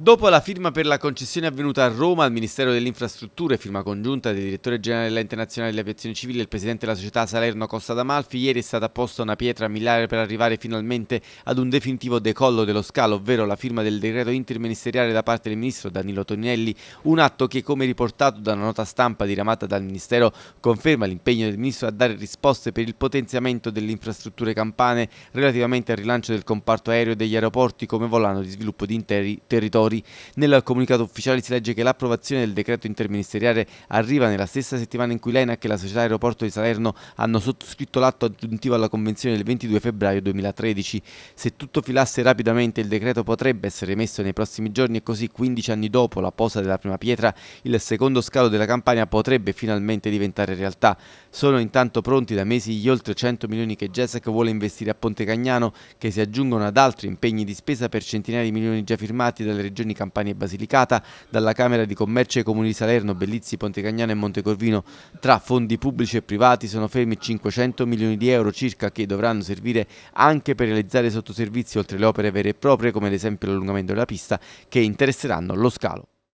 Dopo la firma per la concessione avvenuta a Roma al Ministero delle Infrastrutture, firma congiunta del direttore generale della Internazionale dell'Aviazione Civile e il presidente della società Salerno Costa d'Amalfi, ieri è stata posta una pietra miliare per arrivare finalmente ad un definitivo decollo dello scalo, ovvero la firma del decreto interministeriale da parte del ministro Danilo Toninelli, un atto che, come riportato da una nota stampa diramata dal Ministero, conferma l'impegno del ministro a dare risposte per il potenziamento delle infrastrutture campane relativamente al rilancio del comparto aereo e degli aeroporti come volano di sviluppo di interi territori Tesori. Nel comunicato ufficiale si legge che l'approvazione del decreto interministeriale arriva nella stessa settimana in cui l'ENAC e la società Aeroporto di Salerno hanno sottoscritto l'atto aggiuntivo alla convenzione del 22 febbraio 2013. Se tutto filasse rapidamente il decreto potrebbe essere messo nei prossimi giorni e così 15 anni dopo la posa della prima pietra il secondo scalo della campagna potrebbe finalmente diventare realtà. Sono intanto pronti da mesi gli oltre 100 milioni che GESEC vuole investire a Ponte Cagnano che si aggiungono ad altri impegni di spesa per centinaia di milioni già firmati dalle regioni Regioni Campania e Basilicata, dalla Camera di Commercio e Comuni di Salerno, Bellizzi, Pontecagnano e Montecorvino. Tra fondi pubblici e privati sono fermi 500 milioni di euro circa che dovranno servire anche per realizzare sottoservizi oltre le opere vere e proprie come ad esempio l'allungamento della pista che interesseranno lo scalo.